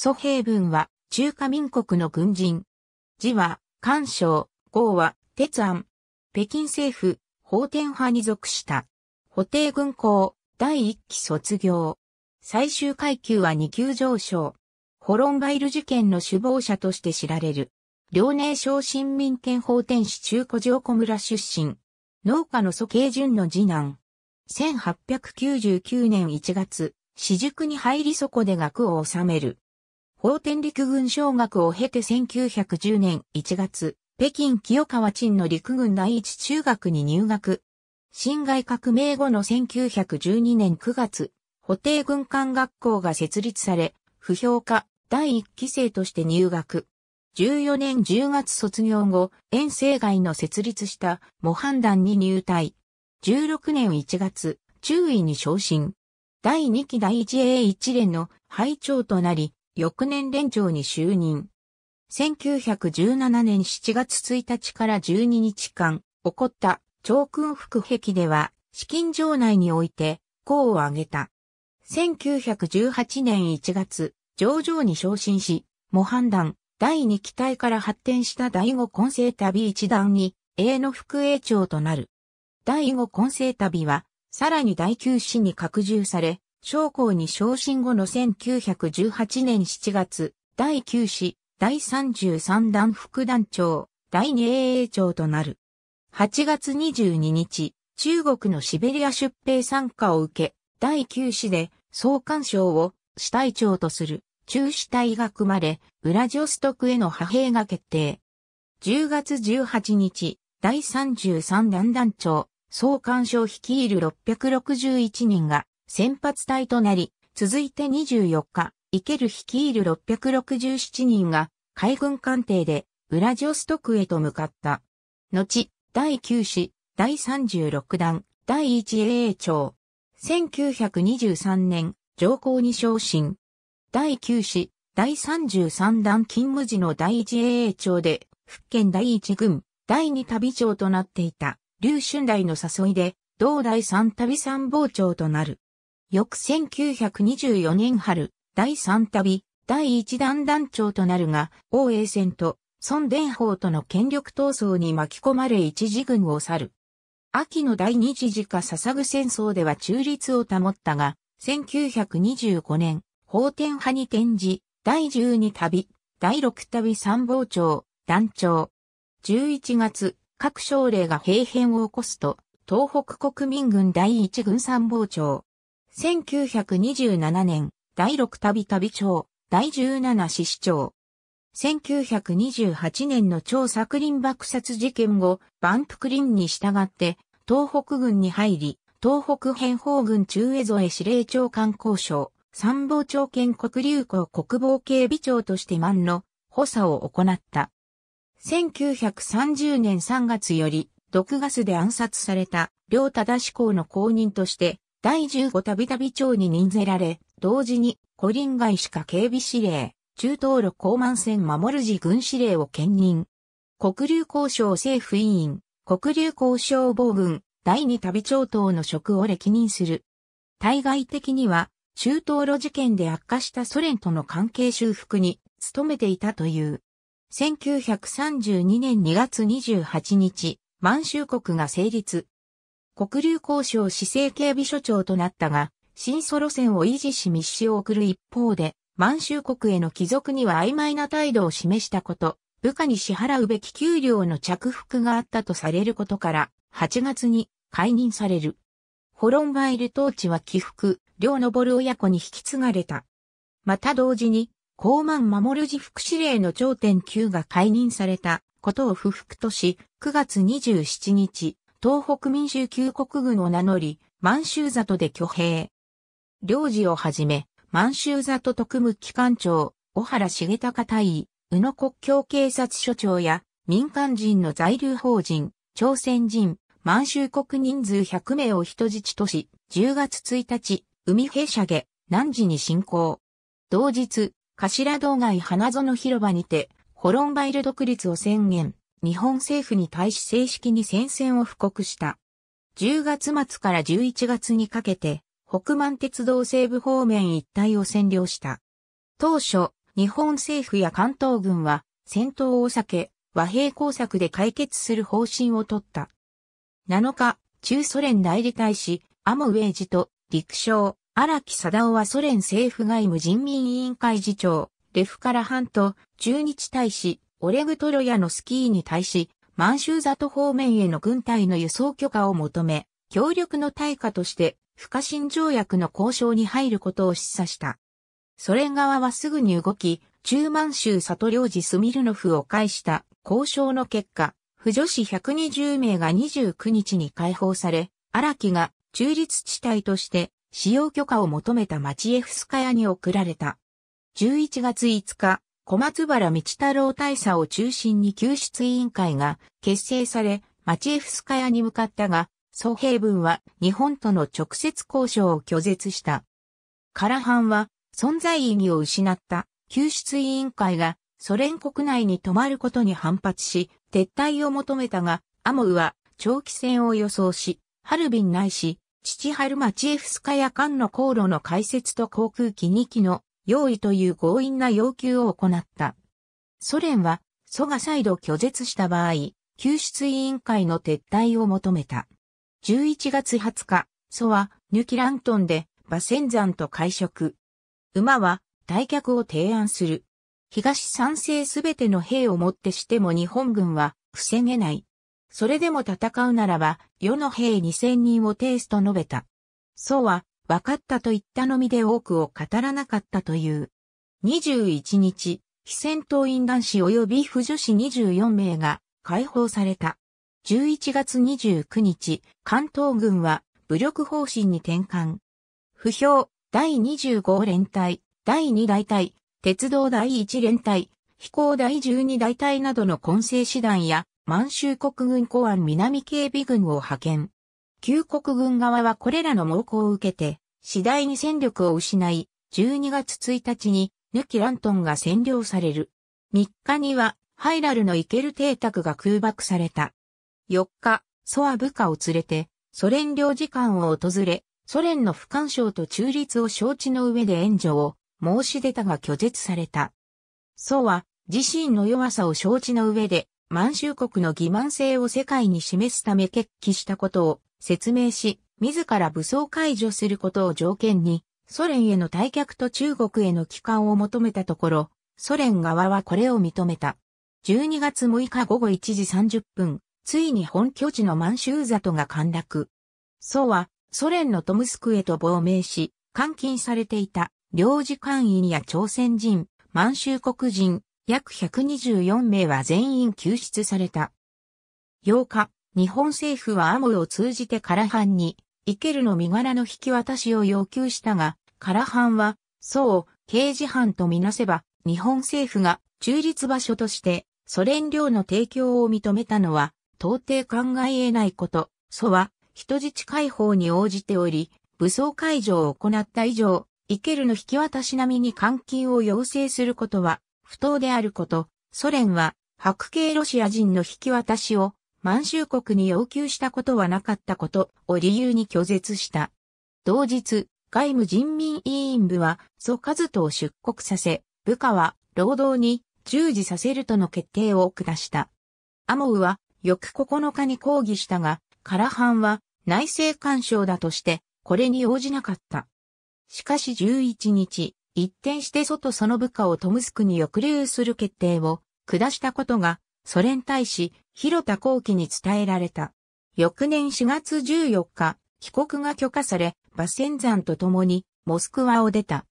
蘇平文は、中華民国の軍人。字は、漢章、号は、鉄安。北京政府、法天派に属した。補定軍校、第一期卒業。最終階級は二級上昇。ホロンガイル事件の首謀者として知られる。遼寧省新民権法天市中古城小村出身。農家の蘇慶順の次男。1899年1月、私塾に入りそこで学を収める。法天陸軍小学を経て1910年1月、北京清川鎮の陸軍第一中学に入学。侵害革命後の1912年9月、補定軍艦学校が設立され、不評化第1期生として入学。14年10月卒業後、遠征外の設立した模範団に入隊。16年1月、中尉に昇進。第2期第 1A1 連の会長となり、翌年連長に就任。1917年7月1日から12日間、起こった長君副壁では、資金場内において、功を挙げた。1918年1月、上場に昇進し、模範団、第2期隊から発展した第5混成旅一団に、A の副営長となる。第5混成旅は、さらに第9師に拡充され、将校に昇進後の1918年7月、第9師、第33弾副団長、第2英英長となる。8月22日、中国のシベリア出兵参加を受け、第9師で総監賞を支隊長とする中支隊が組まれ、ウラジオストクへの派兵が決定。10月18日、第33弾団長、総監賞率いる661人が先発隊となり、続いて24日、イケル率いる667人が海軍艦艇でウラジオストクへと向かった。後、第9師、第36弾、第1 AA 長。1923年、上皇に昇進。第9師、第33弾勤務時の第 1AA 長で、福建第1軍、第2旅長となっていた、劉春来の誘いで、同第3旅参謀長となる。翌1924年春、第3旅、第1弾団長となるが、王永戦と孫伝法との権力闘争に巻き込まれ一時軍を去る。秋の第二次次下捧ぐ戦争では中立を保ったが、1925年、法天派に転じ、第12旅、第6旅参謀長、団長。11月、各省令が兵変を起こすと、東北国民軍第1軍参謀長、1927年、第6旅旅長、第17市市長。1928年の超作林爆殺事件後、万福林に従って、東北軍に入り、東北編法軍中江添司令長官交渉、参謀長兼国流行国防警備長として満の補佐を行った。1930年3月より、毒ガスで暗殺された、両忠志公の公認として、第15たびたび長に任ぜられ、同時に、コリンガイ警備司令、中東路高慢戦守る時軍司令を兼任。国流交渉政府委員、国流交渉防軍、第二度長等の職を歴任する。対外的には、中東路事件で悪化したソ連との関係修復に努めていたという。1932年2月28日、満州国が成立、黒竜交渉市政警備所長となったが、新ソ路線を維持し密使を送る一方で、満州国への帰属には曖昧な態度を示したこと、部下に支払うべき給料の着服があったとされることから、8月に解任される。ホロンバイル統治は起伏、両登親子に引き継がれた。また同時に、高慢守る次副司令の頂点級が解任されたことを不服とし、9月27日、東北民衆旧国軍を名乗り、満州里で挙兵。領事をはじめ、満州里特務機関長、小原重隆大尉、宇野国境警察署長や、民間人の在留邦人、朝鮮人、満州国人数100名を人質とし、10月1日、海兵射下、南時に進行。同日、頭道外花園広場にて、ホロンバイル独立を宣言。日本政府に対し正式に戦線を布告した。10月末から11月にかけて、北満鉄道西部方面一帯を占領した。当初、日本政府や関東軍は、戦闘を避け、和平工作で解決する方針を取った。7日、中ソ連代理大使、アモウェイジと、陸将、荒木貞夫はソ連政府外務人民委員会次長、レフカラハンと、中日大使、オレグトロヤのスキーに対し、満州里方面への軍隊の輸送許可を求め、協力の対価として、不可侵条約の交渉に入ることを示唆した。ソ連側はすぐに動き、中満州里領事スミルノフを介した交渉の結果、婦女子120名が29日に解放され、荒木が中立地帯として使用許可を求めたマチエフスカヤに送られた。11月5日、小松原道太郎大佐を中心に救出委員会が結成され、マチエフスカヤに向かったが、総兵文は日本との直接交渉を拒絶した。カラハンは存在意義を失った救出委員会がソ連国内に泊まることに反発し、撤退を求めたが、アモウは長期戦を予想し、ハルビンないし、父春町エフスカヤ間の航路の開設と航空機2機の用意という強引な要求を行った。ソ連は、ソが再度拒絶した場合、救出委員会の撤退を求めた。11月20日、ソは、ニュキラントンで、馬仙山と会食。馬は、退却を提案する。東三世すべての兵をもってしても日本軍は、防げない。それでも戦うならば、世の兵2000人を提出と述べた。蘇は、分かったと言ったのみで多くを語らなかったという。21日、非戦闘員男子及び婦女子24名が解放された。11月29日、関東軍は武力方針に転換。不評、第25連隊、第2大隊、鉄道第1連隊、飛行第12大隊などの混成師団や満州国軍公安南警備軍を派遣。旧国軍側はこれらの猛攻を受けて、次第に戦力を失い、12月1日に、ヌキラントンが占領される。3日には、ハイラルのイケル邸宅が空爆された。4日、ソア部下を連れて、ソ連領事館を訪れ、ソ連の不干渉と中立を承知の上で援助を申し出たが拒絶された。ソは自身の弱さを承知の上で満州国の欺瞞性を世界に示すため決起したことを説明し、自ら武装解除することを条件に、ソ連への退却と中国への帰還を求めたところ、ソ連側はこれを認めた。12月6日午後1時30分、ついに本拠地の満州里が陥落。ソは、ソ連のトムスクへと亡命し、監禁されていた、領事官員や朝鮮人、満州国人、約124名は全員救出された。8日、日本政府はアモを通じてカラハンに、イケルの身柄の引き渡しを要求したが、カラハンは、そう、刑事犯とみなせば、日本政府が中立場所としてソ連領の提供を認めたのは、到底考え得ないこと、ソは人質解放に応じており、武装解除を行った以上、イケルの引き渡し並みに監禁を要請することは不当であること、ソ連は白系ロシア人の引き渡しを満州国に要求したことはなかったことを理由に拒絶した。同日、外務人民委員部は祖和人を出国させ、部下は労働に従事させるとの決定を下した。アモウは翌9日に抗議したが、カラハンは内政干渉だとして、これに応じなかった。しかし11日、一転して祖とその部下をトムスクに抑留する決定を下したことがソ連大使、広田幸喜に伝えられた。翌年4月14日、帰国が許可され、バセン山と共に、モスクワを出た。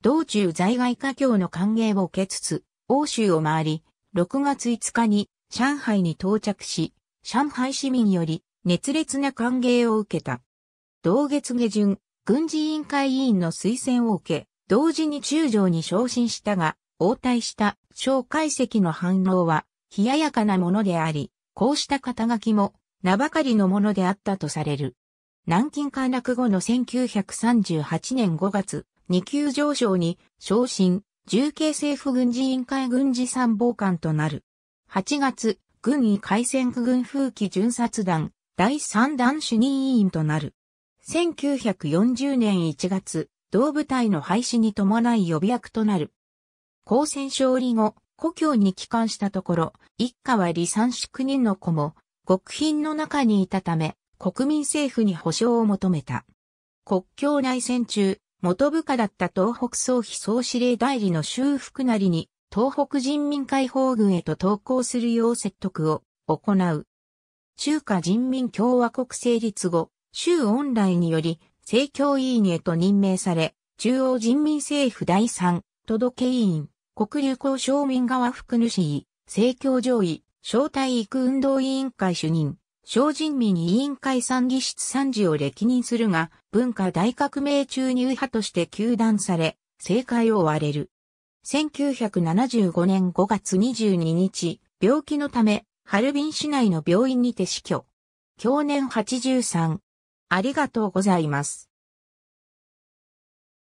道中在外華僑の歓迎を受けつつ、欧州を回り、6月5日に上海に到着し、上海市民より熱烈な歓迎を受けた。同月下旬、軍事委員会委員の推薦を受け、同時に中将に昇進したが、応対した蒋介石の反応は冷ややかなものであり、こうした肩書きも名ばかりのものであったとされる。南京陥落後の1938年5月、二級上昇に昇進、重慶政府軍事委員会軍事参謀官となる。8月、軍医海戦区軍風紀巡察団、第3弾主任委員となる。1940年1月、同部隊の廃止に伴い予備役となる。抗戦勝利後、故郷に帰還したところ、一家は離散し9人の子も、極貧の中にいたため、国民政府に保障を求めた。国境内戦中、元部下だった東北総非総司令代理の修復なりに、東北人民解放軍へと投降するよう説得を行う。中華人民共和国成立後、周恩来により、政教委員へと任命され、中央人民政府第三、届委員、国流行商民側副主委、政教上位、招待育運動委員会主任、小人民委員会参議室参事を歴任するが、文化大革命中に右派として休断され、政界を追われる。1975年5月22日、病気のため、ハルビン市内の病院にて死去。去年83。ありがとうございます。